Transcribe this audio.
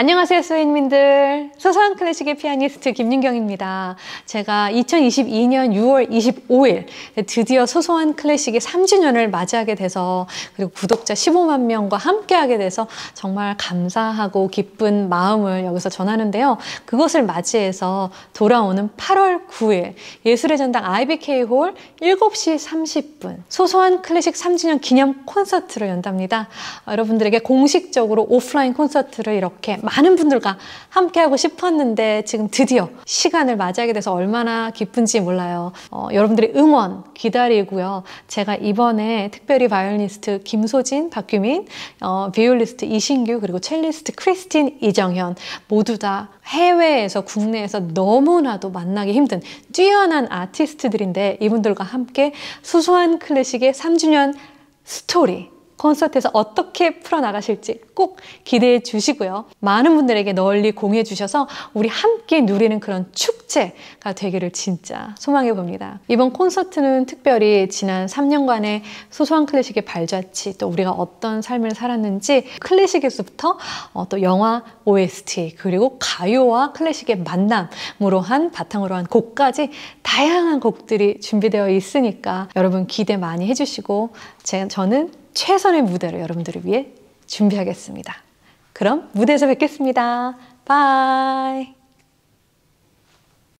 안녕하세요 스웨인민들 소소한 클래식의 피아니스트 김윤경입니다 제가 2022년 6월 25일 드디어 소소한 클래식의 3주년을 맞이하게 돼서 그리고 구독자 15만 명과 함께하게 돼서 정말 감사하고 기쁜 마음을 여기서 전하는데요 그것을 맞이해서 돌아오는 8월 9일 예술의 전당 IBK홀 7시 30분 소소한 클래식 3주년 기념 콘서트를 연답니다 여러분들에게 공식적으로 오프라인 콘서트를 이렇게 많은 분들과 함께하고 싶었는데 지금 드디어 시간을 맞이하게 돼서 얼마나 기쁜지 몰라요. 어, 여러분들의 응원 기다리고요. 제가 이번에 특별히 바이올리스트 김소진, 박규민, 어, 비올리스트 이신규 그리고 첼리스트 크리스틴, 이정현 모두 다 해외에서 국내에서 너무나도 만나기 힘든 뛰어난 아티스트들인데 이분들과 함께 수소한 클래식의 3주년 스토리 콘서트에서 어떻게 풀어나가실지 꼭 기대해 주시고요. 많은 분들에게 널리 공유해 주셔서 우리 함께 누리는 그런 축제가 되기를 진짜 소망해 봅니다. 이번 콘서트는 특별히 지난 3년간의 소소한 클래식의 발자취 또 우리가 어떤 삶을 살았는지 클래식에서부터 어, 또 영화 OST 그리고 가요와 클래식의 만남으로 한 바탕으로 한 곡까지 다양한 곡들이 준비되어 있으니까 여러분 기대 많이 해주시고 제, 저는 최선의 무대를 여러분들을 위해 준비하겠습니다. 그럼 무대에서 뵙겠습니다. 바이.